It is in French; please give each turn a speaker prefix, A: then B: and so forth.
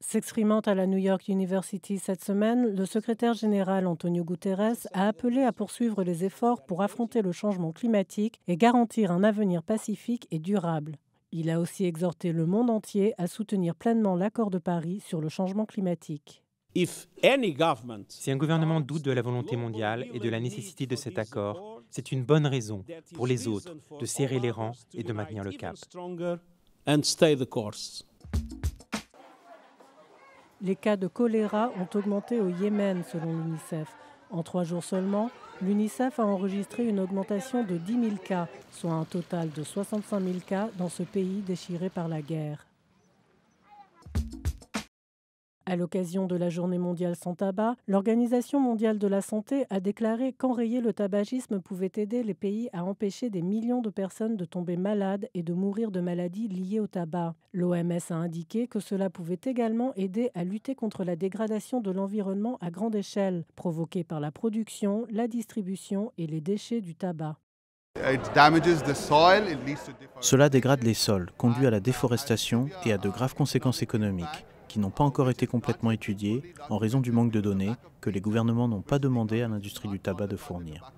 A: S'exprimant à la New York University cette semaine, le secrétaire général Antonio Guterres a appelé à poursuivre les efforts pour affronter le changement climatique et garantir un avenir pacifique et durable. Il a aussi exhorté le monde entier à soutenir pleinement l'accord de Paris sur le changement climatique.
B: Si un gouvernement doute de la volonté mondiale et de la nécessité de cet accord, c'est une bonne raison pour les autres de serrer les rangs et de maintenir le cap.
A: Les cas de choléra ont augmenté au Yémen, selon l'UNICEF. En trois jours seulement, l'UNICEF a enregistré une augmentation de 10 000 cas, soit un total de 65 000 cas dans ce pays déchiré par la guerre. À l'occasion de la Journée mondiale sans tabac, l'Organisation mondiale de la santé a déclaré qu'enrayer le tabagisme pouvait aider les pays à empêcher des millions de personnes de tomber malades et de mourir de maladies liées au tabac. L'OMS a indiqué que cela pouvait également aider à lutter contre la dégradation de l'environnement à grande échelle, provoquée par la production, la distribution et les déchets du tabac.
C: Cela dégrade les sols, conduit à la déforestation et à de graves conséquences économiques qui n'ont pas encore été complètement étudiées en raison du manque de données que les gouvernements n'ont pas demandé à l'industrie du tabac de fournir.